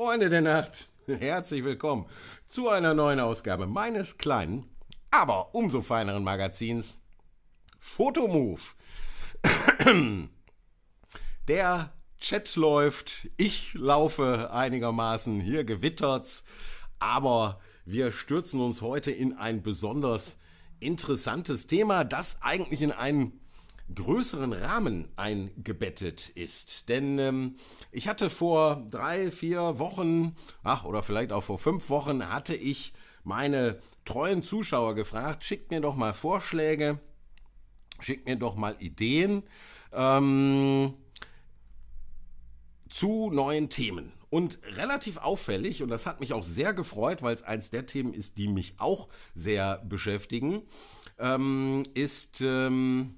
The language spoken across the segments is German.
Freunde der Nacht, herzlich willkommen zu einer neuen Ausgabe meines kleinen, aber umso feineren Magazins Photomove. Der Chat läuft, ich laufe einigermaßen, hier gewittert's, aber wir stürzen uns heute in ein besonders interessantes Thema, das eigentlich in einen größeren Rahmen eingebettet ist. Denn ähm, ich hatte vor drei, vier Wochen, ach, oder vielleicht auch vor fünf Wochen, hatte ich meine treuen Zuschauer gefragt, schickt mir doch mal Vorschläge, schickt mir doch mal Ideen ähm, zu neuen Themen. Und relativ auffällig, und das hat mich auch sehr gefreut, weil es eins der Themen ist, die mich auch sehr beschäftigen, ähm, ist ähm,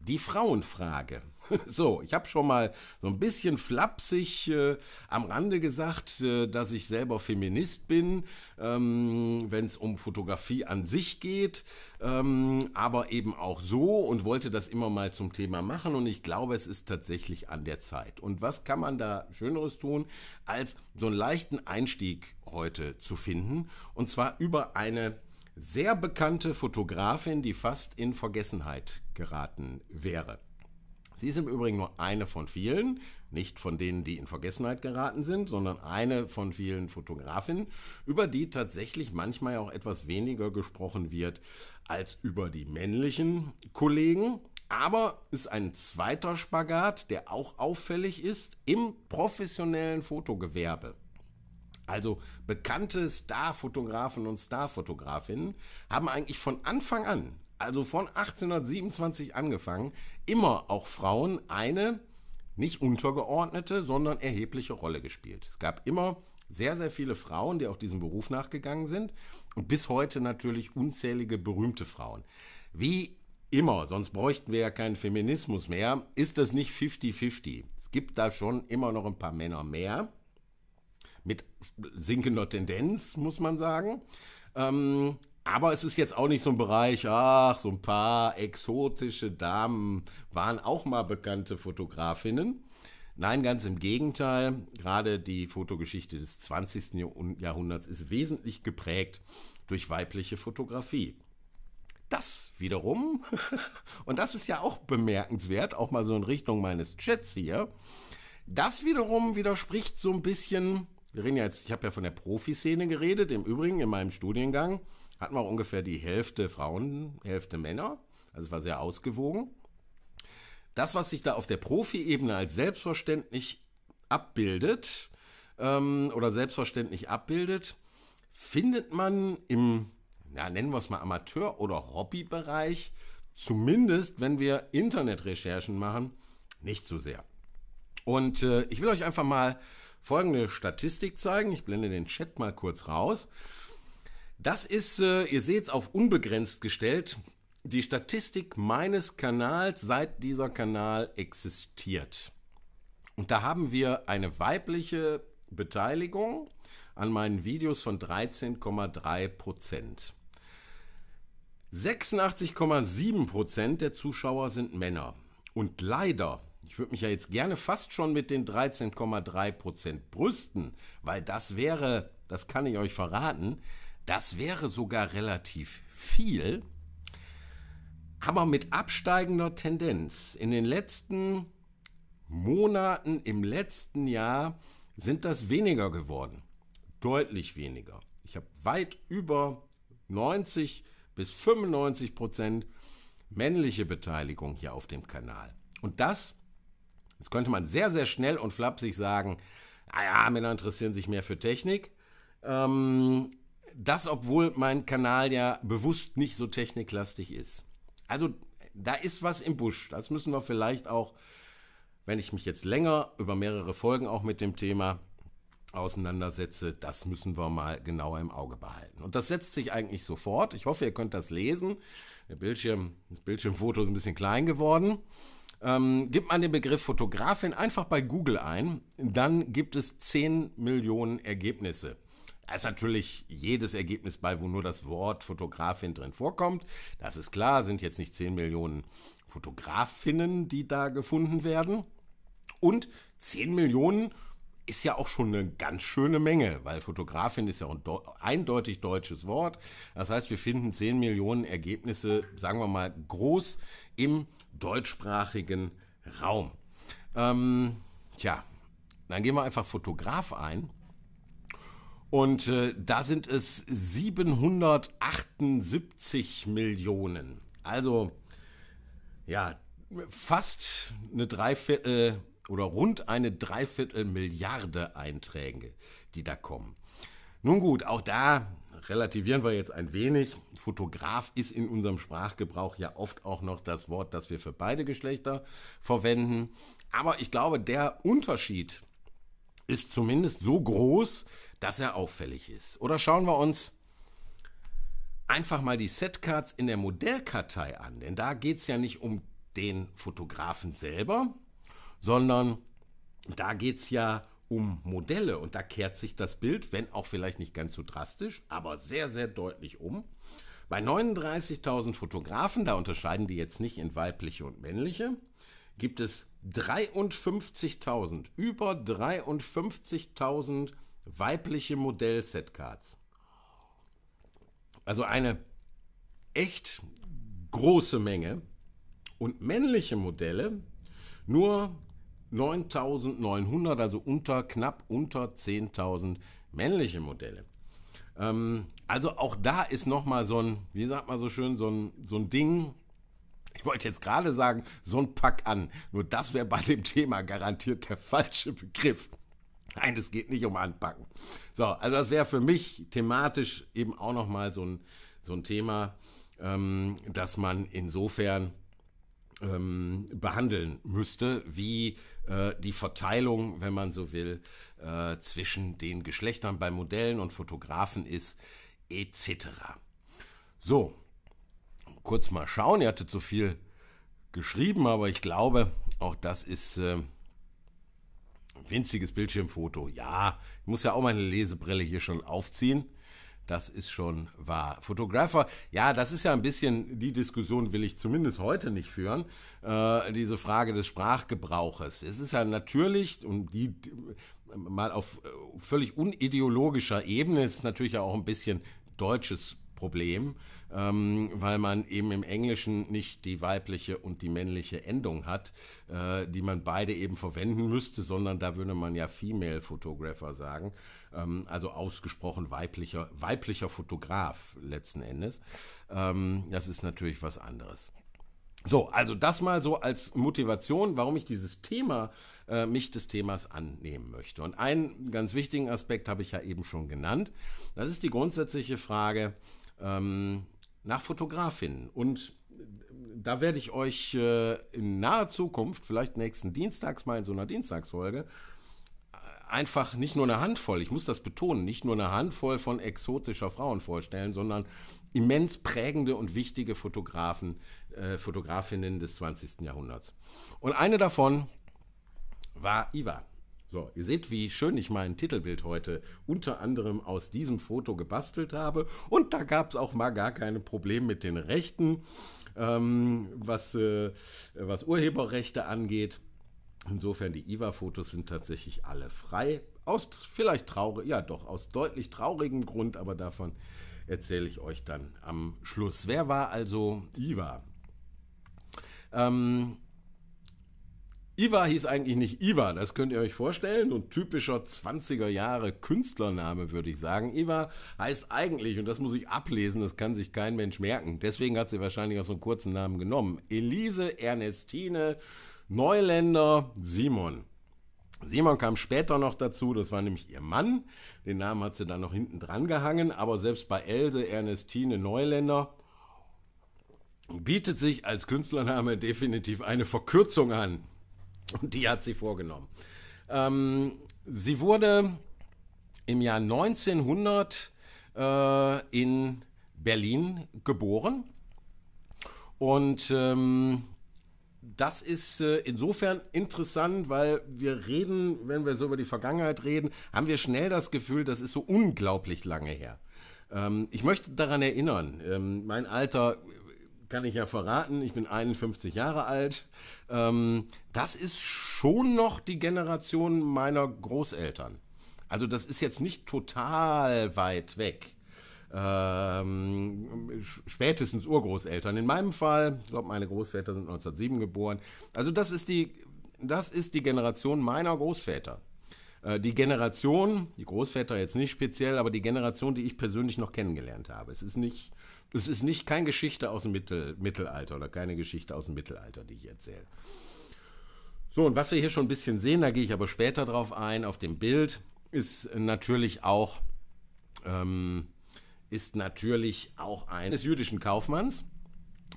die Frauenfrage. So, ich habe schon mal so ein bisschen flapsig äh, am Rande gesagt, äh, dass ich selber Feminist bin, ähm, wenn es um Fotografie an sich geht, ähm, aber eben auch so und wollte das immer mal zum Thema machen und ich glaube, es ist tatsächlich an der Zeit. Und was kann man da Schöneres tun, als so einen leichten Einstieg heute zu finden und zwar über eine sehr bekannte Fotografin, die fast in Vergessenheit geraten wäre. Sie ist im Übrigen nur eine von vielen, nicht von denen, die in Vergessenheit geraten sind, sondern eine von vielen Fotografinnen, über die tatsächlich manchmal auch etwas weniger gesprochen wird als über die männlichen Kollegen. Aber ist ein zweiter Spagat, der auch auffällig ist im professionellen Fotogewerbe. Also bekannte Starfotografen und Starfotografinnen haben eigentlich von Anfang an, also von 1827 angefangen, immer auch Frauen eine nicht untergeordnete, sondern erhebliche Rolle gespielt. Es gab immer sehr, sehr viele Frauen, die auch diesem Beruf nachgegangen sind und bis heute natürlich unzählige berühmte Frauen. Wie immer, sonst bräuchten wir ja keinen Feminismus mehr, ist das nicht 50-50. Es gibt da schon immer noch ein paar Männer mehr, mit sinkender Tendenz, muss man sagen. Ähm, aber es ist jetzt auch nicht so ein Bereich, ach, so ein paar exotische Damen waren auch mal bekannte Fotografinnen. Nein, ganz im Gegenteil. Gerade die Fotogeschichte des 20. Jahrhunderts ist wesentlich geprägt durch weibliche Fotografie. Das wiederum, und das ist ja auch bemerkenswert, auch mal so in Richtung meines Chats hier, das wiederum widerspricht so ein bisschen wir reden ja jetzt, ich habe ja von der Profiszene geredet. Im Übrigen, in meinem Studiengang hatten wir ungefähr die Hälfte Frauen, Hälfte Männer. Also es war sehr ausgewogen. Das, was sich da auf der Profi-Ebene als selbstverständlich abbildet ähm, oder selbstverständlich abbildet, findet man im, ja, nennen wir es mal Amateur- oder Hobbybereich, zumindest wenn wir Internetrecherchen machen, nicht so sehr. Und äh, ich will euch einfach mal folgende Statistik zeigen. Ich blende den Chat mal kurz raus. Das ist, äh, ihr seht es, auf unbegrenzt gestellt, die Statistik meines Kanals, seit dieser Kanal existiert. Und da haben wir eine weibliche Beteiligung an meinen Videos von 13,3 Prozent. 86,7 Prozent der Zuschauer sind Männer. Und leider ich würde mich ja jetzt gerne fast schon mit den 13,3 Prozent brüsten, weil das wäre, das kann ich euch verraten, das wäre sogar relativ viel, aber mit absteigender Tendenz. In den letzten Monaten, im letzten Jahr sind das weniger geworden, deutlich weniger. Ich habe weit über 90 bis 95 Prozent männliche Beteiligung hier auf dem Kanal. Und das Jetzt könnte man sehr, sehr schnell und flapsig sagen, naja, ah Männer interessieren sich mehr für Technik. Ähm, das, obwohl mein Kanal ja bewusst nicht so techniklastig ist. Also da ist was im Busch. Das müssen wir vielleicht auch, wenn ich mich jetzt länger über mehrere Folgen auch mit dem Thema auseinandersetze, das müssen wir mal genauer im Auge behalten. Und das setzt sich eigentlich sofort. Ich hoffe, ihr könnt das lesen. Der Bildschirm, das Bildschirmfoto ist ein bisschen klein geworden. Ähm, gibt man den Begriff Fotografin einfach bei Google ein, dann gibt es 10 Millionen Ergebnisse. Da ist natürlich jedes Ergebnis bei, wo nur das Wort Fotografin drin vorkommt. Das ist klar, sind jetzt nicht 10 Millionen Fotografinnen, die da gefunden werden. Und 10 Millionen Fotografinnen ist ja auch schon eine ganz schöne Menge, weil Fotografin ist ja ein eindeutig deutsches Wort. Das heißt, wir finden 10 Millionen Ergebnisse, sagen wir mal, groß im deutschsprachigen Raum. Ähm, tja, dann gehen wir einfach Fotograf ein. Und äh, da sind es 778 Millionen. Also, ja, fast eine Dreiviertel oder rund eine Dreiviertel Milliarde Einträge, die da kommen. Nun gut, auch da relativieren wir jetzt ein wenig. Fotograf ist in unserem Sprachgebrauch ja oft auch noch das Wort, das wir für beide Geschlechter verwenden. Aber ich glaube, der Unterschied ist zumindest so groß, dass er auffällig ist. Oder schauen wir uns einfach mal die Setcards in der Modellkartei an. Denn da geht es ja nicht um den Fotografen selber, sondern da geht es ja um Modelle und da kehrt sich das Bild, wenn auch vielleicht nicht ganz so drastisch, aber sehr, sehr deutlich um. Bei 39.000 Fotografen, da unterscheiden die jetzt nicht in weibliche und männliche, gibt es 53.000, über 53.000 weibliche Modell-Setcards. Also eine echt große Menge und männliche Modelle nur 9900, also unter, knapp unter 10.000 männliche Modelle. Ähm, also auch da ist nochmal so ein, wie sagt man so schön, so ein, so ein Ding. Ich wollte jetzt gerade sagen, so ein Pack an. Nur das wäre bei dem Thema garantiert der falsche Begriff. Nein, es geht nicht um Anpacken. So, also das wäre für mich thematisch eben auch nochmal so ein, so ein Thema, ähm, dass man insofern ähm, behandeln müsste, wie äh, die Verteilung, wenn man so will, äh, zwischen den Geschlechtern bei Modellen und Fotografen ist, etc. So, kurz mal schauen, ihr hattet so viel geschrieben, aber ich glaube, auch das ist äh, winziges Bildschirmfoto. Ja, ich muss ja auch meine Lesebrille hier schon aufziehen. Das ist schon wahr. Fotografer, ja, das ist ja ein bisschen, die Diskussion will ich zumindest heute nicht führen, äh, diese Frage des Sprachgebrauches. Es ist ja natürlich, und die mal auf äh, völlig unideologischer Ebene ist natürlich auch ein bisschen deutsches Problem ähm, weil man eben im Englischen nicht die weibliche und die männliche Endung hat, äh, die man beide eben verwenden müsste, sondern da würde man ja Female Photographer sagen, ähm, also ausgesprochen weiblicher, weiblicher Fotograf letzten Endes. Ähm, das ist natürlich was anderes. So, also das mal so als Motivation, warum ich dieses Thema, äh, mich des Themas annehmen möchte. Und einen ganz wichtigen Aspekt habe ich ja eben schon genannt. Das ist die grundsätzliche Frage, ähm, nach Fotografinnen. Und äh, da werde ich euch äh, in naher Zukunft, vielleicht nächsten Dienstags mal in so einer Dienstagsfolge, äh, einfach nicht nur eine Handvoll, ich muss das betonen, nicht nur eine Handvoll von exotischer Frauen vorstellen, sondern immens prägende und wichtige Fotografen, äh, Fotografinnen des 20. Jahrhunderts. Und eine davon war Iva. So, ihr seht, wie schön ich mein Titelbild heute unter anderem aus diesem Foto gebastelt habe. Und da gab es auch mal gar keine Probleme mit den Rechten, ähm, was, äh, was Urheberrechte angeht. Insofern, die IWA-Fotos sind tatsächlich alle frei. Aus vielleicht traurig, ja doch, aus deutlich traurigem Grund, aber davon erzähle ich euch dann am Schluss. Wer war also IWA? Ähm, Iva hieß eigentlich nicht Iva, das könnt ihr euch vorstellen. Und typischer 20er Jahre Künstlername, würde ich sagen. Iva heißt eigentlich, und das muss ich ablesen, das kann sich kein Mensch merken. Deswegen hat sie wahrscheinlich auch so einen kurzen Namen genommen. Elise Ernestine Neuländer Simon. Simon kam später noch dazu, das war nämlich ihr Mann. Den Namen hat sie dann noch hinten dran gehangen, aber selbst bei Else Ernestine Neuländer bietet sich als Künstlername definitiv eine Verkürzung an. Und die hat sie vorgenommen. Ähm, sie wurde im Jahr 1900 äh, in Berlin geboren. Und ähm, das ist äh, insofern interessant, weil wir reden, wenn wir so über die Vergangenheit reden, haben wir schnell das Gefühl, das ist so unglaublich lange her. Ähm, ich möchte daran erinnern, ähm, mein Alter kann ich ja verraten, ich bin 51 Jahre alt. Ähm, das ist schon noch die Generation meiner Großeltern. Also das ist jetzt nicht total weit weg. Ähm, spätestens Urgroßeltern. In meinem Fall, ich glaube, meine Großväter sind 1907 geboren. Also das ist die, das ist die Generation meiner Großväter. Äh, die Generation, die Großväter jetzt nicht speziell, aber die Generation, die ich persönlich noch kennengelernt habe. Es ist nicht es ist nicht keine Geschichte aus dem Mittel, Mittelalter oder keine Geschichte aus dem Mittelalter, die ich erzähle. So, und was wir hier schon ein bisschen sehen, da gehe ich aber später drauf ein, auf dem Bild, ist natürlich auch, ähm, ist natürlich auch eines jüdischen Kaufmanns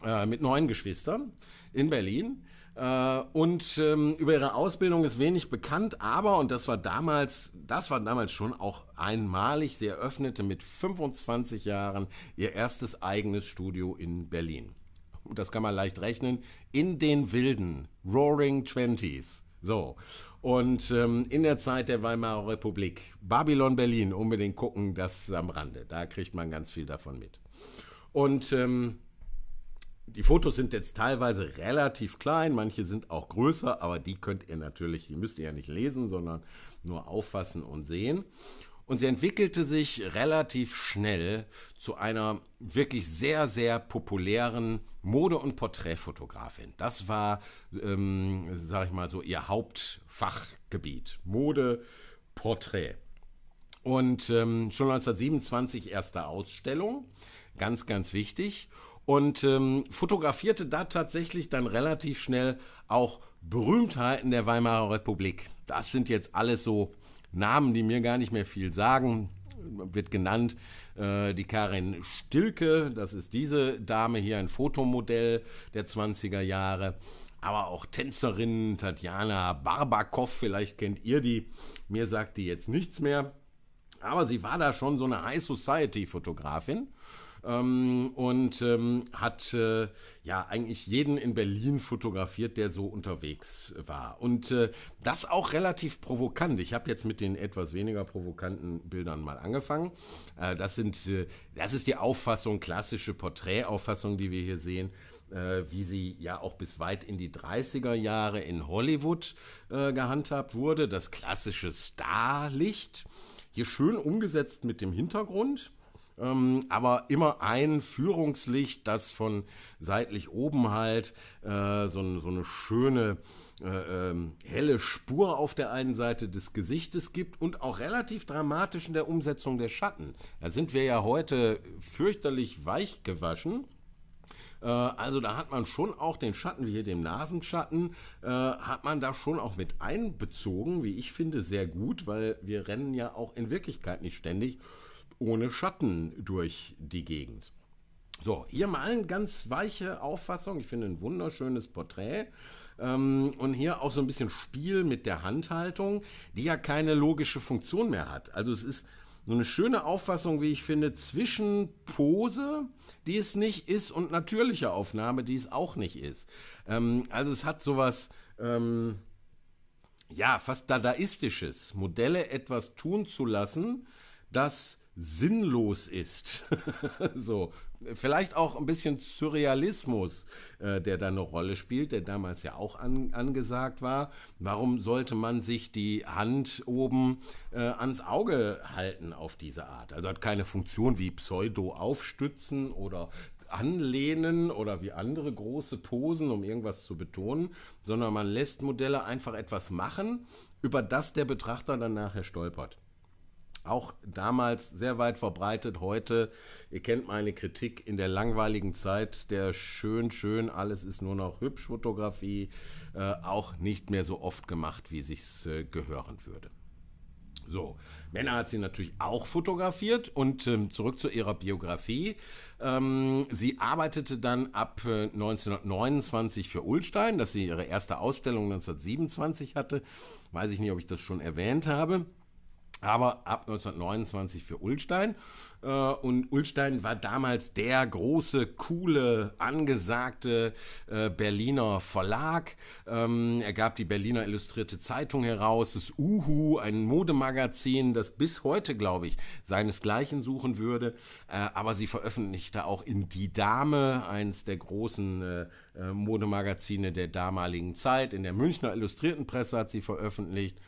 äh, mit neun Geschwistern in Berlin äh, und ähm, über ihre Ausbildung ist wenig bekannt, aber, und das war damals, das war damals schon auch einmalig, sie eröffnete mit 25 Jahren ihr erstes eigenes Studio in Berlin. Und das kann man leicht rechnen, in den wilden Roaring Twenties. So, und ähm, in der Zeit der Weimarer Republik, Babylon Berlin, unbedingt gucken, das ist am Rande. Da kriegt man ganz viel davon mit. Und ähm, die Fotos sind jetzt teilweise relativ klein, manche sind auch größer, aber die könnt ihr natürlich, die müsst ihr ja nicht lesen, sondern nur auffassen und sehen. Und sie entwickelte sich relativ schnell zu einer wirklich sehr, sehr populären Mode- und Porträtfotografin. Das war, ähm, sag ich mal so, ihr Hauptfachgebiet. Mode, Porträt. Und ähm, schon 1927 erste Ausstellung, ganz, ganz wichtig und ähm, fotografierte da tatsächlich dann relativ schnell auch Berühmtheiten der Weimarer Republik. Das sind jetzt alles so Namen, die mir gar nicht mehr viel sagen. Wird genannt äh, die Karin Stilke, das ist diese Dame hier, ein Fotomodell der 20er Jahre aber auch Tänzerin Tatjana Barbakow, vielleicht kennt ihr die, mir sagt die jetzt nichts mehr. Aber sie war da schon so eine High Society Fotografin ähm, und ähm, hat äh, ja eigentlich jeden in Berlin fotografiert, der so unterwegs war. Und äh, das auch relativ provokant. Ich habe jetzt mit den etwas weniger provokanten Bildern mal angefangen. Äh, das, sind, äh, das ist die Auffassung, klassische Porträtauffassung, die wir hier sehen äh, wie sie ja auch bis weit in die 30er Jahre in Hollywood äh, gehandhabt wurde, das klassische Starlicht. Hier schön umgesetzt mit dem Hintergrund ähm, aber immer ein Führungslicht, das von seitlich oben halt äh, so, so, eine schöne äh, äh, helle Spur auf der einen Seite des Gesichtes gibt und auch relativ dramatisch in der Umsetzung der Schatten. Da sind wir ja heute fürchterlich weich gewaschen. Äh, also da hat man schon auch den Schatten, wie hier dem Nasenschatten, äh, hat man da schon auch mit einbezogen, wie ich finde, sehr gut, weil wir rennen ja auch in Wirklichkeit nicht ständig ohne Schatten durch die Gegend. So, hier mal eine ganz weiche Auffassung. Ich finde ein wunderschönes Porträt. Ähm, und hier auch so ein bisschen Spiel mit der Handhaltung, die ja keine logische Funktion mehr hat. Also es ist so eine schöne Auffassung, wie ich finde, zwischen Pose, die es nicht ist, und natürlicher Aufnahme, die es auch nicht ist. Ähm, also es hat sowas, ähm, ja, fast dadaistisches, Modelle etwas tun zu lassen, das sinnlos ist. so, vielleicht auch ein bisschen Surrealismus, äh, der da eine Rolle spielt, der damals ja auch an, angesagt war. Warum sollte man sich die Hand oben äh, ans Auge halten auf diese Art? Also hat keine Funktion wie Pseudo aufstützen oder anlehnen oder wie andere große Posen, um irgendwas zu betonen, sondern man lässt Modelle einfach etwas machen, über das der Betrachter dann nachher stolpert auch damals sehr weit verbreitet. Heute, ihr kennt meine Kritik in der langweiligen Zeit der schön, schön, alles ist nur noch hübsch Fotografie, äh, auch nicht mehr so oft gemacht, wie sich's äh, gehören würde. So, Männer hat sie natürlich auch fotografiert und ähm, zurück zu ihrer Biografie. Ähm, sie arbeitete dann ab äh, 1929 für Ulstein, dass sie ihre erste Ausstellung 1927 hatte. Weiß ich nicht, ob ich das schon erwähnt habe aber ab 1929 für Ulstein. Äh, und Ulstein war damals der große, coole, angesagte äh, Berliner Verlag. Ähm, er gab die Berliner Illustrierte Zeitung heraus, das Uhu, ein Modemagazin, das bis heute, glaube ich, seinesgleichen suchen würde. Äh, aber sie veröffentlichte auch in Die Dame, eins der großen Modemagazine der damaligen Zeit. In der Münchner Illustrierten Presse hat sie veröffentlicht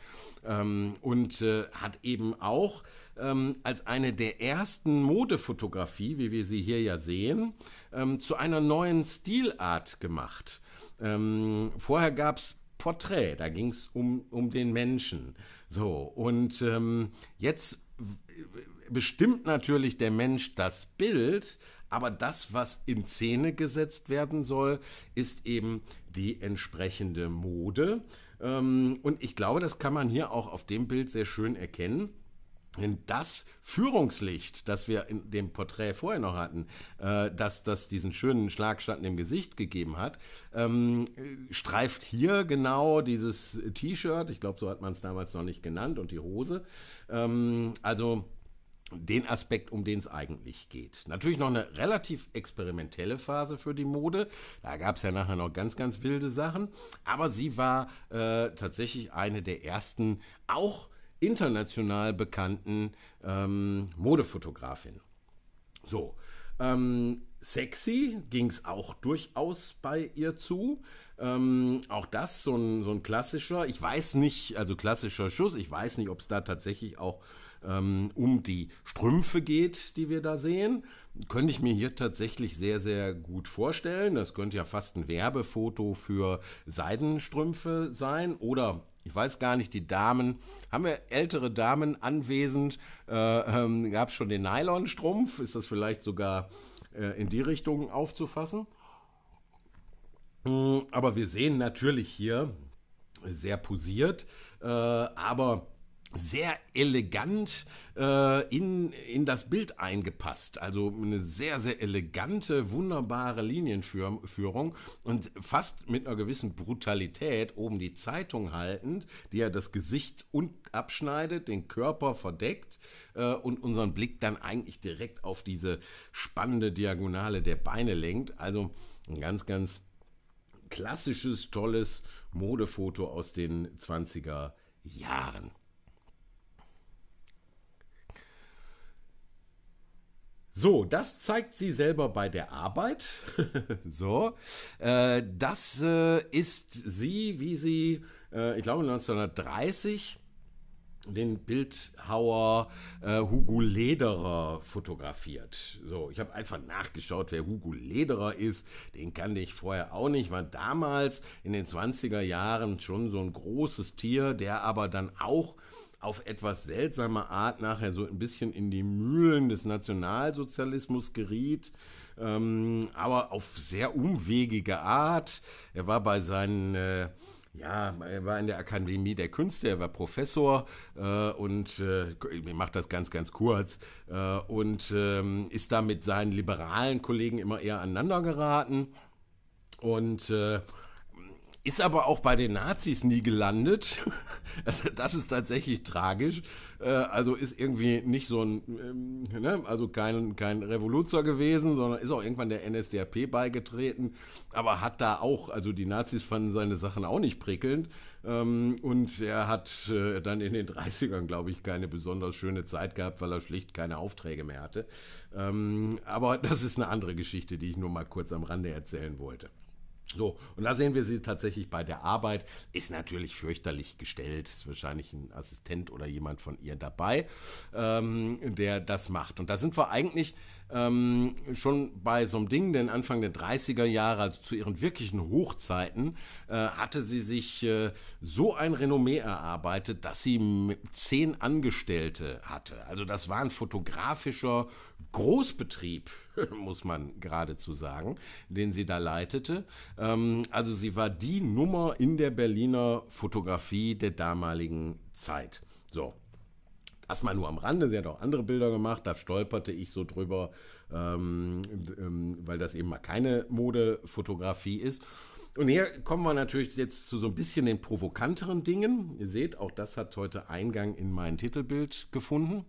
ähm, und äh, hat eben auch ähm, als eine der ersten Modefotografie, wie wir sie hier ja sehen, ähm, zu einer neuen Stilart gemacht. Ähm, vorher gab es Porträt, da ging es um, um den Menschen. So, und ähm, jetzt bestimmt natürlich der Mensch das Bild, aber das, was in Szene gesetzt werden soll, ist eben die entsprechende Mode. Ähm, und ich glaube, das kann man hier auch auf dem Bild sehr schön erkennen. Denn das Führungslicht, das wir in dem Porträt vorher noch hatten, äh, dass das diesen schönen Schlagschatten im Gesicht gegeben hat, ähm, streift hier genau dieses T-Shirt, ich glaube, so hat man es damals noch nicht genannt, und die Hose. Ähm, also den Aspekt, um den es eigentlich geht. Natürlich noch eine relativ experimentelle Phase für die Mode. Da gab es ja nachher noch ganz, ganz wilde Sachen. Aber sie war äh, tatsächlich eine der ersten, auch international bekannten ähm, Modefotografinnen. So, ähm, sexy ging es auch durchaus bei ihr zu. Ähm, auch das so ein, so ein klassischer, ich weiß nicht, also klassischer Schuss, ich weiß nicht, ob es da tatsächlich auch ähm, um die Strümpfe geht, die wir da sehen. Könnte ich mir hier tatsächlich sehr, sehr gut vorstellen. Das könnte ja fast ein Werbefoto für Seidenstrümpfe sein oder ich weiß gar nicht, die Damen, haben wir ältere Damen anwesend? Äh, ähm, Gab es schon den Nylonstrumpf? Ist das vielleicht sogar äh, in die Richtung aufzufassen? Hm, aber wir sehen natürlich hier sehr posiert, äh, aber sehr elegant äh, in, in das Bild eingepasst. Also eine sehr, sehr elegante, wunderbare Linienführung und fast mit einer gewissen Brutalität oben die Zeitung haltend, die ja das Gesicht abschneidet, den Körper verdeckt äh, und unseren Blick dann eigentlich direkt auf diese spannende Diagonale der Beine lenkt. Also ein ganz, ganz klassisches, tolles Modefoto aus den 20er Jahren. So, das zeigt sie selber bei der Arbeit. so, äh, das äh, ist sie, wie sie, äh, ich glaube 1930 den Bildhauer äh, Hugo Lederer fotografiert. So, ich habe einfach nachgeschaut, wer Hugo Lederer ist. Den kannte ich vorher auch nicht, war damals in den 20er Jahren schon so ein großes Tier, der aber dann auch auf etwas seltsame Art nachher so ein bisschen in die Mühlen des Nationalsozialismus geriet, ähm, aber auf sehr umwegige Art. Er war bei seinen äh, ja, er war in der Akademie der Künste, er war Professor äh, und äh, ich mache das ganz, ganz kurz äh, und ähm, ist da mit seinen liberalen Kollegen immer eher aneinander geraten und äh, ist aber auch bei den Nazis nie gelandet. Also das ist tatsächlich tragisch. Äh, also ist irgendwie nicht so ein, ähm, ne, also kein, kein Revoluzer gewesen, sondern ist auch irgendwann der NSDAP beigetreten. Aber hat da auch, also die Nazis fanden seine Sachen auch nicht prickelnd. Ähm, und er hat äh, dann in den 30ern, glaube ich, keine besonders schöne Zeit gehabt, weil er schlicht keine Aufträge mehr hatte. Ähm, aber das ist eine andere Geschichte, die ich nur mal kurz am Rande erzählen wollte. So, und da sehen wir sie tatsächlich bei der Arbeit. Ist natürlich fürchterlich gestellt. Ist wahrscheinlich ein Assistent oder jemand von ihr dabei, ähm, der das macht. Und da sind wir eigentlich ähm, schon bei so einem Ding, denn Anfang der 30er Jahre, also zu ihren wirklichen Hochzeiten, äh, hatte sie sich äh, so ein Renommee erarbeitet, dass sie zehn Angestellte hatte. Also das war ein fotografischer Großbetrieb, muss man geradezu sagen, den sie da leitete. Ähm, also sie war die Nummer in der Berliner Fotografie der damaligen Zeit. So, Erstmal nur am Rande, sie hat auch andere Bilder gemacht, da stolperte ich so drüber, ähm, ähm, weil das eben mal keine Modefotografie ist. Und hier kommen wir natürlich jetzt zu so ein bisschen den provokanteren Dingen. Ihr seht, auch das hat heute Eingang in mein Titelbild gefunden.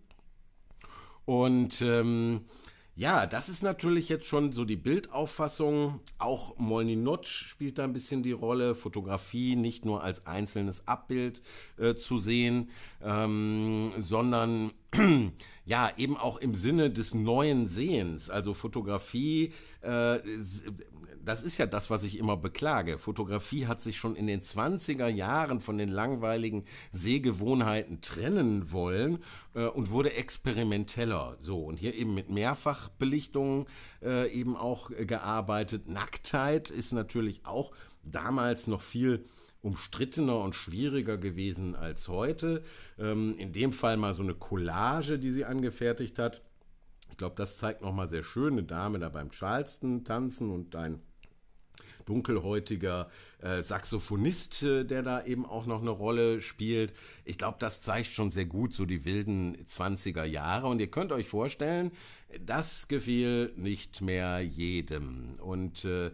Und ähm, ja, das ist natürlich jetzt schon so die Bildauffassung. Auch Molninotsch spielt da ein bisschen die Rolle, Fotografie nicht nur als einzelnes Abbild äh, zu sehen, ähm, sondern ja, eben auch im Sinne des neuen Sehens. Also Fotografie äh, das ist ja das, was ich immer beklage. Fotografie hat sich schon in den 20er Jahren von den langweiligen Sehgewohnheiten trennen wollen äh, und wurde experimenteller. So, und hier eben mit Mehrfachbelichtungen äh, eben auch äh, gearbeitet. Nacktheit ist natürlich auch damals noch viel umstrittener und schwieriger gewesen als heute. Ähm, in dem Fall mal so eine Collage, die sie angefertigt hat. Ich glaube, das zeigt nochmal sehr schön eine Dame da beim Charleston tanzen und ein dunkelhäutiger äh, Saxophonist, äh, der da eben auch noch eine Rolle spielt. Ich glaube, das zeigt schon sehr gut so die wilden 20er Jahre. Und ihr könnt euch vorstellen, das gefiel nicht mehr jedem. Und äh,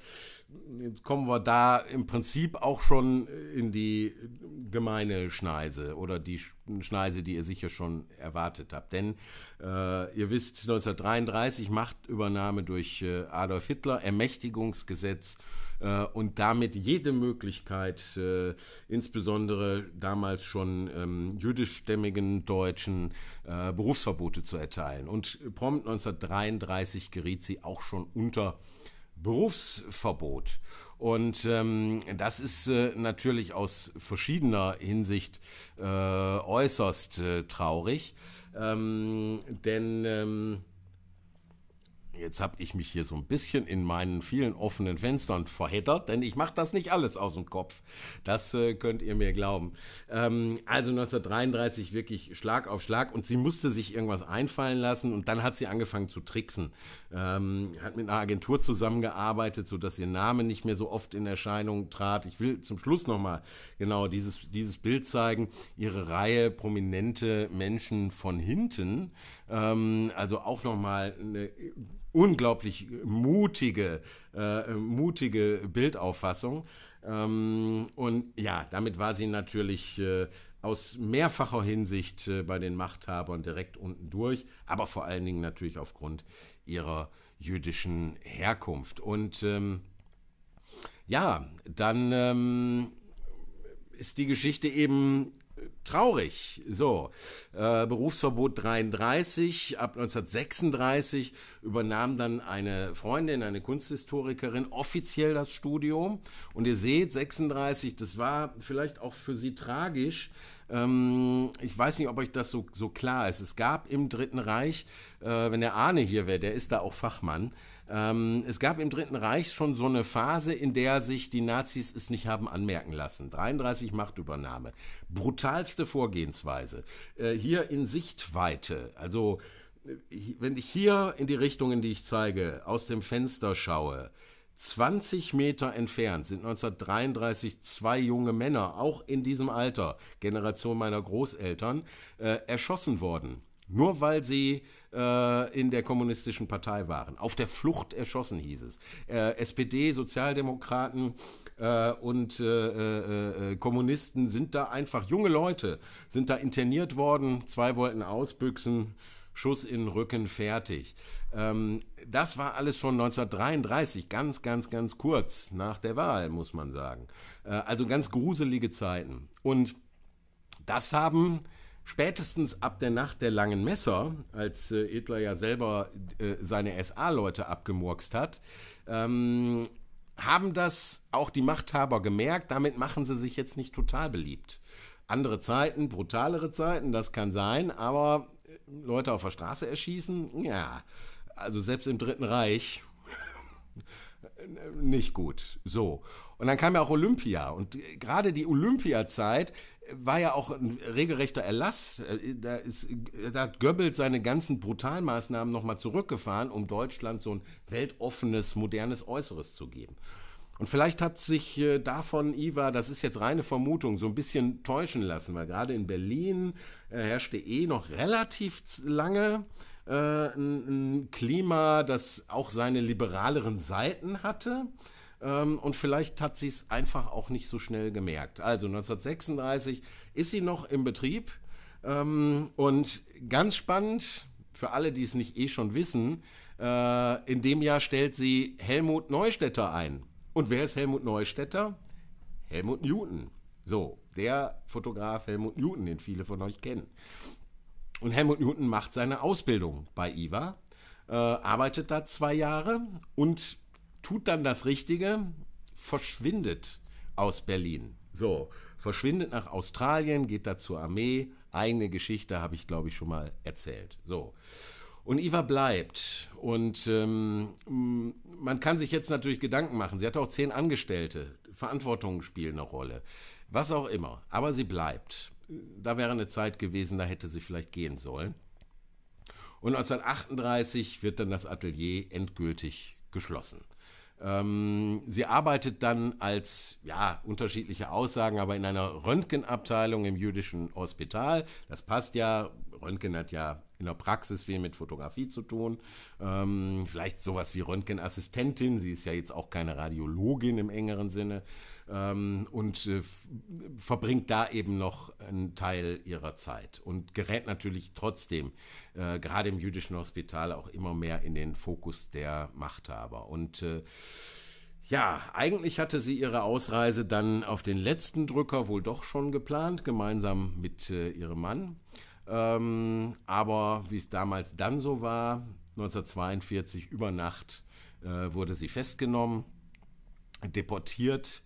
jetzt kommen wir da im Prinzip auch schon in die gemeine Schneise oder die Schneise, die ihr sicher schon erwartet habt. Denn äh, ihr wisst, 1933 Machtübernahme durch äh, Adolf Hitler, Ermächtigungsgesetz äh, und damit jede Möglichkeit, äh, insbesondere damals schon ähm, jüdischstämmigen Deutschen, äh, Berufsverbote zu erteilen. Und prompt 1933 geriet sie auch schon unter Berufsverbot. Und ähm, das ist äh, natürlich aus verschiedener Hinsicht äh, äußerst äh, traurig, ähm, denn ähm Jetzt habe ich mich hier so ein bisschen in meinen vielen offenen Fenstern verheddert, denn ich mache das nicht alles aus dem Kopf. Das äh, könnt ihr mir glauben. Ähm, also 1933 wirklich Schlag auf Schlag und sie musste sich irgendwas einfallen lassen und dann hat sie angefangen zu tricksen ähm, hat mit einer Agentur zusammengearbeitet, sodass ihr Name nicht mehr so oft in Erscheinung trat. Ich will zum Schluss nochmal genau dieses, dieses Bild zeigen, ihre Reihe prominente Menschen von hinten. Ähm, also auch nochmal eine unglaublich mutige, äh, mutige Bildauffassung. Ähm, und ja, damit war sie natürlich äh, aus mehrfacher Hinsicht äh, bei den Machthabern direkt unten durch, aber vor allen Dingen natürlich aufgrund ihrer jüdischen Herkunft. Und ähm, ja, dann ähm, ist die Geschichte eben traurig. So, äh, Berufsverbot 33, ab 1936 übernahm dann eine Freundin, eine Kunsthistorikerin, offiziell das Studium. Und ihr seht, 36, das war vielleicht auch für sie tragisch. Ähm, ich weiß nicht, ob euch das so, so klar ist. Es gab im Dritten Reich, äh, wenn der Arne hier wäre, der ist da auch Fachmann, ähm, es gab im Dritten Reich schon so eine Phase, in der sich die Nazis es nicht haben anmerken lassen. 33 Machtübernahme. Brutalste Vorgehensweise. Äh, hier in Sichtweite. Also, äh, wenn ich hier in die Richtungen, die ich zeige, aus dem Fenster schaue, 20 Meter entfernt sind 1933 zwei junge Männer, auch in diesem Alter, Generation meiner Großeltern, äh, erschossen worden. Nur weil sie äh, in der kommunistischen Partei waren. Auf der Flucht erschossen hieß es. Äh, SPD, Sozialdemokraten äh, und äh, äh, äh, Kommunisten sind da einfach, junge Leute sind da interniert worden, zwei wollten ausbüchsen. Schuss in den Rücken, fertig. Ähm, das war alles schon 1933, ganz, ganz, ganz kurz nach der Wahl, muss man sagen. Äh, also ganz gruselige Zeiten. Und das haben Spätestens ab der Nacht der langen Messer, als äh, Hitler ja selber äh, seine SA-Leute abgemurkst hat, ähm, haben das auch die Machthaber gemerkt. Damit machen sie sich jetzt nicht total beliebt. Andere Zeiten, brutalere Zeiten, das kann sein, aber äh, Leute auf der Straße erschießen, ja, also selbst im Dritten Reich nicht gut. So. Und dann kam ja auch Olympia. Und äh, gerade die Olympiazeit war ja auch ein regelrechter Erlass. Äh, da, ist, da hat Goebbels seine ganzen Brutalmaßnahmen nochmal zurückgefahren, um Deutschland so ein weltoffenes, modernes Äußeres zu geben. Und vielleicht hat sich äh, davon Iva, das ist jetzt reine Vermutung, so ein bisschen täuschen lassen, weil gerade in Berlin äh, herrschte eh noch relativ lange ein, Klima, das auch seine liberaleren Seiten hatte. Ähm, und vielleicht hat sie es einfach auch nicht so schnell gemerkt. Also 1936 ist sie noch im Betrieb. Ähm, und ganz spannend, für alle, die es nicht eh schon wissen, äh, in dem Jahr stellt sie Helmut Neustädter ein. Und wer ist Helmut Neustädter? Helmut Newton. So, der Fotograf Helmut Newton, den viele von euch kennen. Und Helmut Newton macht seine Ausbildung bei IWA, äh, arbeitet da zwei Jahre und tut dann das Richtige, verschwindet aus Berlin. So, verschwindet nach Australien, geht da zur Armee. Eigene Geschichte habe ich, glaube ich, schon mal erzählt. So. Und Iva bleibt. Und ähm, man kann sich jetzt natürlich Gedanken machen. Sie hat auch zehn Angestellte. Verantwortungen spielen eine Rolle. Was auch immer. Aber sie bleibt. Da wäre eine Zeit gewesen, da hätte sie vielleicht gehen sollen. Und 1938 wird dann das Atelier endgültig geschlossen. Ähm, sie arbeitet dann als, ja, unterschiedliche Aussagen, aber in einer Röntgenabteilung im jüdischen Hospital. Das passt ja Röntgen hat ja in der Praxis viel mit Fotografie zu tun. Ähm, vielleicht sowas wie Röntgenassistentin. Sie ist ja jetzt auch keine Radiologin im engeren Sinne ähm, und äh, verbringt da eben noch einen Teil ihrer Zeit und gerät natürlich trotzdem äh, gerade im jüdischen Hospital auch immer mehr in den Fokus der Machthaber. Und äh, ja, eigentlich hatte sie ihre Ausreise dann auf den letzten Drücker wohl doch schon geplant, gemeinsam mit äh, ihrem Mann. Ähm, aber wie es damals dann so war, 1942 über Nacht äh, wurde sie festgenommen, deportiert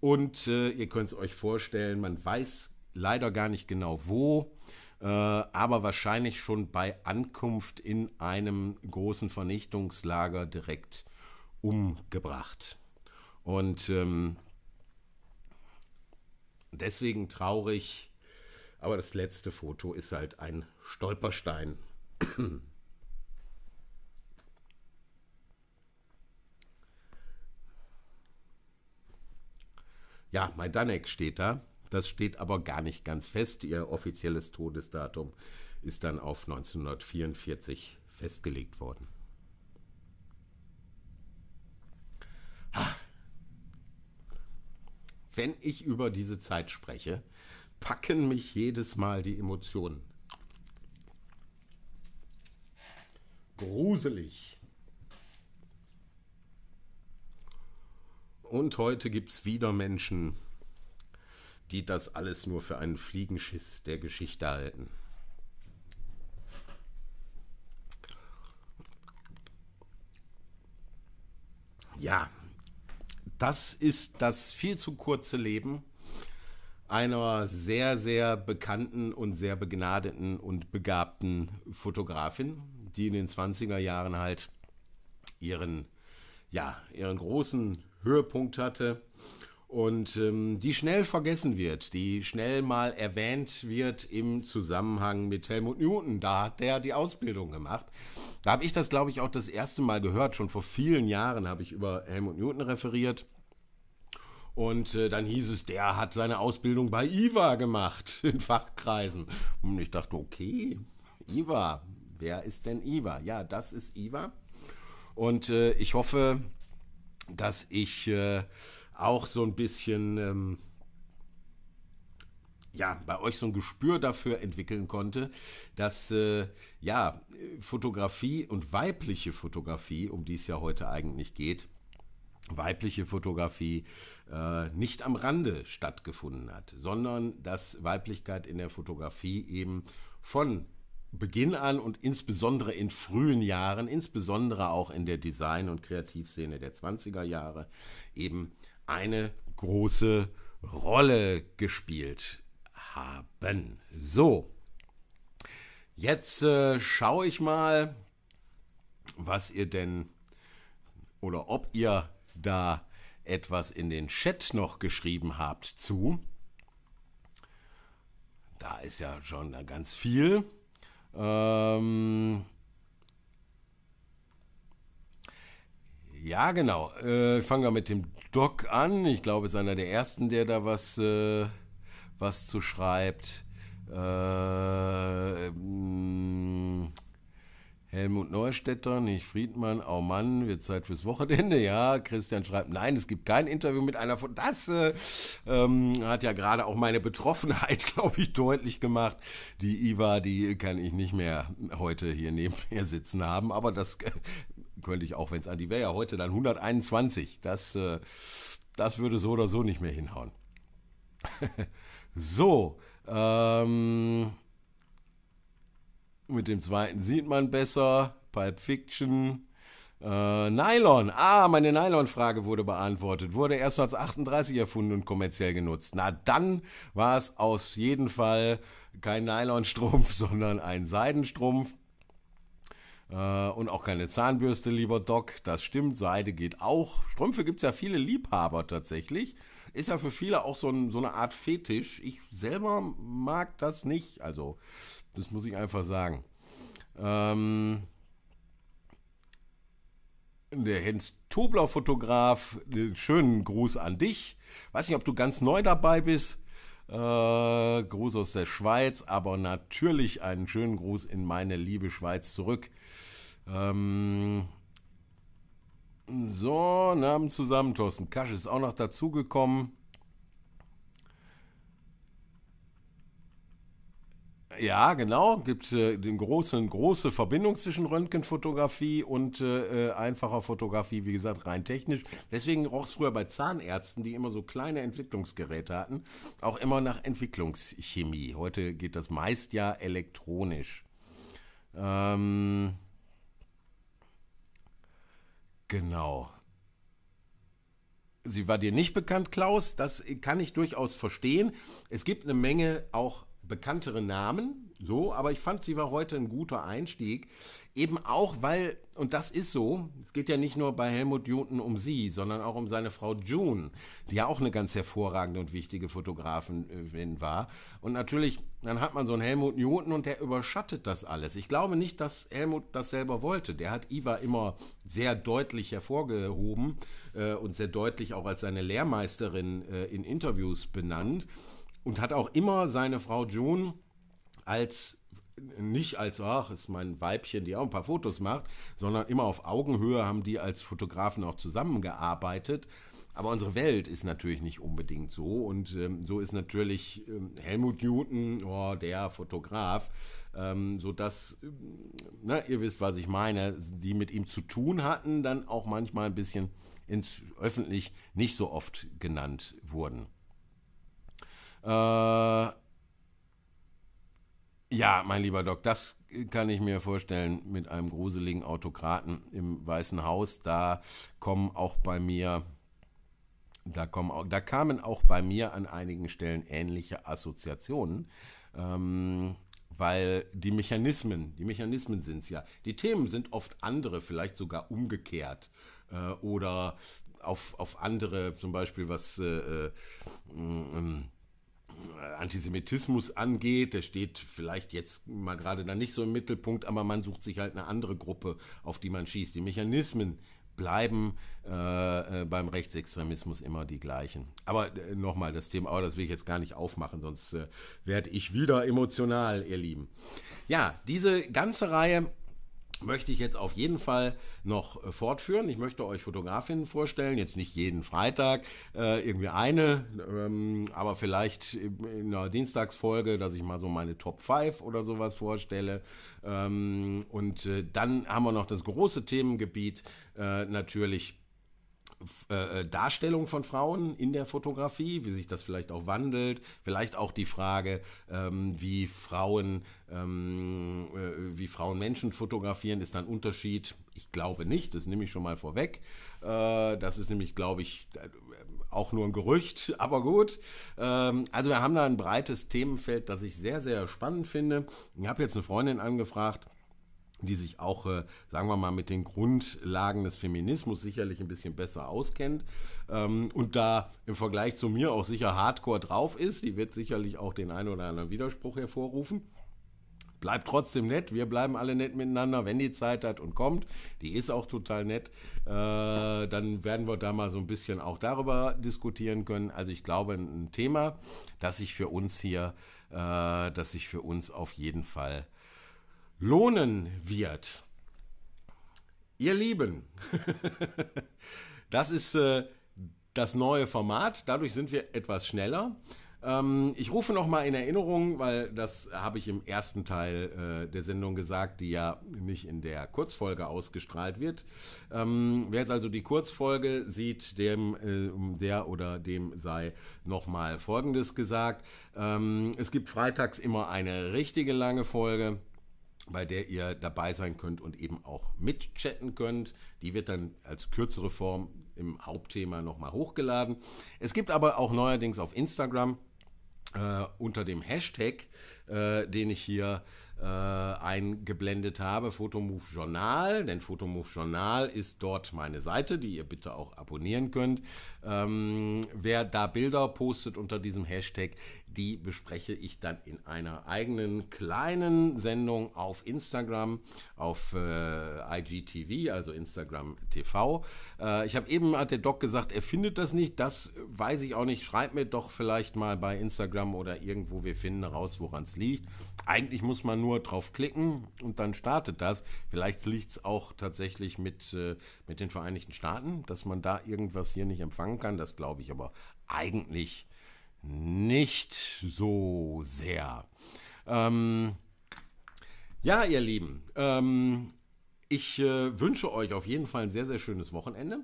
und äh, ihr könnt es euch vorstellen, man weiß leider gar nicht genau wo, äh, aber wahrscheinlich schon bei Ankunft in einem großen Vernichtungslager direkt umgebracht. Und ähm, deswegen traurig, aber das letzte Foto ist halt ein Stolperstein. Ja, Majdanek steht da. Das steht aber gar nicht ganz fest. Ihr offizielles Todesdatum ist dann auf 1944 festgelegt worden. Wenn ich über diese Zeit spreche, packen mich jedes Mal die Emotionen. Gruselig. Und heute gibt es wieder Menschen, die das alles nur für einen Fliegenschiss der Geschichte halten. Ja, das ist das viel zu kurze Leben einer sehr, sehr bekannten und sehr begnadeten und begabten Fotografin, die in den 20er Jahren halt ihren, ja, ihren großen Höhepunkt hatte und ähm, die schnell vergessen wird, die schnell mal erwähnt wird im Zusammenhang mit Helmut Newton. Da hat der die Ausbildung gemacht. Da habe ich das, glaube ich, auch das erste Mal gehört. Schon vor vielen Jahren habe ich über Helmut Newton referiert. Und äh, dann hieß es, der hat seine Ausbildung bei IWA gemacht, in Fachkreisen. Und ich dachte, okay, IWA, wer ist denn IWA? Ja, das ist IWA. Und äh, ich hoffe, dass ich äh, auch so ein bisschen, ähm, ja, bei euch so ein Gespür dafür entwickeln konnte, dass, äh, ja, Fotografie und weibliche Fotografie, um die es ja heute eigentlich geht, weibliche Fotografie äh, nicht am Rande stattgefunden hat, sondern dass Weiblichkeit in der Fotografie eben von Beginn an und insbesondere in frühen Jahren, insbesondere auch in der Design- und Kreativszene der 20er Jahre, eben eine große Rolle gespielt haben. So, jetzt äh, schaue ich mal, was ihr denn oder ob ihr da etwas in den Chat noch geschrieben habt zu. Da ist ja schon ganz viel. Ähm ja, genau. Äh, fange wir mit dem Doc an. Ich glaube, es ist einer der ersten, der da was, äh, was zu schreibt. Äh, ähm, Helmut Neustädter, nicht Friedmann. Oh Mann, wird Zeit fürs Wochenende. Ja, Christian schreibt, nein, es gibt kein Interview mit einer von. Das äh, ähm, hat ja gerade auch meine Betroffenheit, glaube ich, deutlich gemacht. Die Iva, die kann ich nicht mehr heute hier neben mir sitzen haben. Aber das äh, könnte ich auch, wenn es an die wäre, ja heute dann 121. Das, äh, das würde so oder so nicht mehr hinhauen. so, ähm mit dem zweiten sieht man besser. Pulp Fiction. Äh, Nylon. Ah, meine Nylon-Frage wurde beantwortet. Wurde erst 1938 erfunden und kommerziell genutzt. Na, dann war es auf jeden Fall kein Nylonstrumpf, sondern ein Seidenstrumpf. Äh, und auch keine Zahnbürste, lieber Doc. Das stimmt, Seide geht auch. Strümpfe gibt es ja viele Liebhaber tatsächlich. Ist ja für viele auch so, ein, so eine Art Fetisch. Ich selber mag das nicht. Also das muss ich einfach sagen. Ähm, der Hens Tobler Fotograf, schönen Gruß an dich. Weiß nicht, ob du ganz neu dabei bist. Äh, Gruß aus der Schweiz, aber natürlich einen schönen Gruß in meine liebe Schweiz zurück. Ähm, so, Namen zusammen. Thorsten Kasch ist auch noch dazugekommen. Ja, genau. Gibt äh, eine große, große Verbindung zwischen Röntgenfotografie und äh, äh, einfacher Fotografie, wie gesagt, rein technisch. Deswegen roch es früher bei Zahnärzten, die immer so kleine Entwicklungsgeräte hatten, auch immer nach Entwicklungschemie. Heute geht das meist ja elektronisch. Ähm, genau. Sie war dir nicht bekannt, Klaus. Das kann ich durchaus verstehen. Es gibt eine Menge auch bekanntere Namen, so, aber ich fand, sie war heute ein guter Einstieg. Eben auch, weil, und das ist so, es geht ja nicht nur bei Helmut Newton um sie, sondern auch um seine Frau June, die ja auch eine ganz hervorragende und wichtige Fotografin äh, war. Und natürlich, dann hat man so einen Helmut Newton und der überschattet das alles. Ich glaube nicht, dass Helmut das selber wollte. Der hat Iva immer sehr deutlich hervorgehoben äh, und sehr deutlich auch als seine Lehrmeisterin äh, in Interviews benannt und hat auch immer seine Frau June als nicht als, ach, ist mein Weibchen, die auch ein paar Fotos macht, sondern immer auf Augenhöhe haben die als Fotografen auch zusammengearbeitet. Aber unsere Welt ist natürlich nicht unbedingt so. Und ähm, so ist natürlich ähm, Helmut Newton, oh, der Fotograf, ähm, sodass, ähm, na, ne, ihr wisst, was ich meine, die mit ihm zu tun hatten, dann auch manchmal ein bisschen ins öffentlich nicht so oft genannt wurden. Äh, ja, mein lieber Doc, das kann ich mir vorstellen mit einem gruseligen Autokraten im Weißen Haus. Da kommen auch bei mir, da, kommen auch, da kamen auch bei mir an einigen Stellen ähnliche Assoziationen. Ähm, weil die Mechanismen, die Mechanismen sind es ja. Die Themen sind oft andere, vielleicht sogar umgekehrt äh, oder auf, auf andere, zum Beispiel was äh, äh, mm, ähm, äh, Antisemitismus angeht, der steht vielleicht jetzt mal gerade da nicht so im Mittelpunkt, aber man sucht sich halt eine andere Gruppe, auf die man schießt. Die Mechanismen bleiben äh, äh, beim Rechtsextremismus immer die gleichen. Aber äh, nochmal, das Thema, oh, das will ich jetzt gar nicht aufmachen, sonst äh, werde ich wieder emotional, ihr Lieben. Ja, diese ganze Reihe möchte ich jetzt auf jeden Fall noch äh, fortführen. Ich möchte euch Fotografinnen vorstellen, jetzt nicht jeden Freitag, äh, irgendwie eine, ähm, aber vielleicht in einer Dienstagsfolge, dass ich mal so meine Top 5 oder sowas vorstelle. Ähm, und äh, dann haben wir noch das große Themengebiet, äh, natürlich äh, äh, Darstellung von Frauen in der Fotografie, wie sich das vielleicht auch wandelt, vielleicht auch die Frage, ähm, wie Frauen, ähm, äh, wie Frauen Menschen fotografieren, ist ein Unterschied. Ich glaube nicht, das nehme ich schon mal vorweg. Äh, das ist nämlich, glaube ich, äh, auch nur ein Gerücht, aber gut. Ähm, also wir haben da ein breites Themenfeld, das ich sehr, sehr spannend finde. Ich habe jetzt eine Freundin angefragt die sich auch, äh, sagen wir mal, mit den Grundlagen des Feminismus sicherlich ein bisschen besser auskennt ähm, und da im Vergleich zu mir auch sicher hardcore drauf ist, die wird sicherlich auch den einen oder anderen Widerspruch hervorrufen. Bleibt trotzdem nett, wir bleiben alle nett miteinander, wenn die Zeit hat und kommt, die ist auch total nett, äh, dann werden wir da mal so ein bisschen auch darüber diskutieren können. Also ich glaube, ein Thema, das sich für uns hier, äh, das sich für uns auf jeden Fall lohnen wird. Ihr Lieben, das ist äh, das neue Format. Dadurch sind wir etwas schneller. Ähm, ich rufe nochmal in Erinnerung, weil das habe ich im ersten Teil äh, der Sendung gesagt, die ja nicht in der Kurzfolge ausgestrahlt wird. Ähm, wer jetzt also die Kurzfolge sieht, dem äh, der oder dem sei nochmal Folgendes gesagt. Ähm, es gibt freitags immer eine richtige lange Folge bei der ihr dabei sein könnt und eben auch mitchatten könnt. Die wird dann als kürzere Form im Hauptthema nochmal hochgeladen. Es gibt aber auch neuerdings auf Instagram äh, unter dem Hashtag, äh, den ich hier äh, eingeblendet habe, Photomove Journal, denn Photomove Journal ist dort meine Seite, die ihr bitte auch abonnieren könnt. Ähm, wer da Bilder postet unter diesem Hashtag, die bespreche ich dann in einer eigenen kleinen Sendung auf Instagram, auf äh, IGTV, also Instagram TV. Äh, ich habe eben, hat der Doc gesagt, er findet das nicht, das weiß ich auch nicht. Schreibt mir doch vielleicht mal bei Instagram oder irgendwo, wir finden raus, woran es liegt. Eigentlich muss man nur klicken und dann startet das. Vielleicht liegt es auch tatsächlich mit, äh, mit den Vereinigten Staaten, dass man da irgendwas hier nicht empfangen kann. Das glaube ich aber eigentlich nicht so sehr. Ähm, ja, ihr Lieben, ähm, ich äh, wünsche euch auf jeden Fall ein sehr, sehr schönes Wochenende.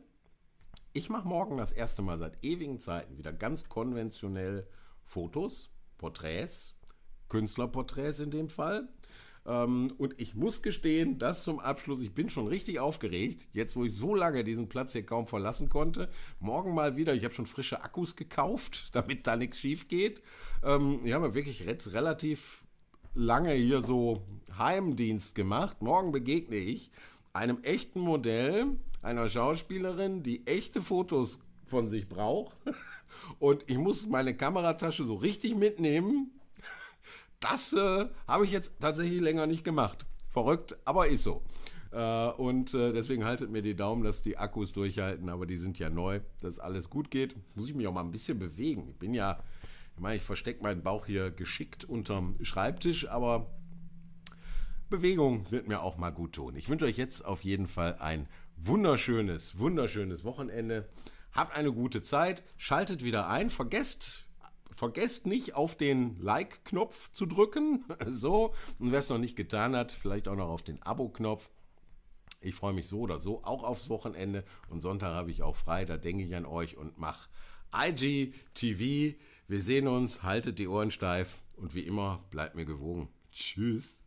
Ich mache morgen das erste Mal seit ewigen Zeiten wieder ganz konventionell Fotos, Porträts Künstlerporträts in dem Fall. Ähm, und ich muss gestehen, dass zum Abschluss, ich bin schon richtig aufgeregt, jetzt wo ich so lange diesen Platz hier kaum verlassen konnte. Morgen mal wieder, ich habe schon frische Akkus gekauft, damit da nichts schief geht. Ähm, ich habe wirklich jetzt relativ lange hier so Heimdienst gemacht. Morgen begegne ich einem echten Modell, einer Schauspielerin, die echte Fotos von sich braucht. Und ich muss meine Kameratasche so richtig mitnehmen, das äh, habe ich jetzt tatsächlich länger nicht gemacht. Verrückt, aber ist so. Äh, und äh, deswegen haltet mir die Daumen, dass die Akkus durchhalten, aber die sind ja neu, dass alles gut geht. Muss ich mich auch mal ein bisschen bewegen. Ich bin ja, ich meine, ich verstecke meinen Bauch hier geschickt unterm Schreibtisch, aber Bewegung wird mir auch mal gut tun. Ich wünsche euch jetzt auf jeden Fall ein wunderschönes, wunderschönes Wochenende. Habt eine gute Zeit, schaltet wieder ein, vergesst Vergesst nicht, auf den Like-Knopf zu drücken. So. Und wer es noch nicht getan hat, vielleicht auch noch auf den Abo-Knopf. Ich freue mich so oder so auch aufs Wochenende. Und Sonntag habe ich auch frei. Da denke ich an euch und mache IGTV. Wir sehen uns. Haltet die Ohren steif. Und wie immer, bleibt mir gewogen. Tschüss.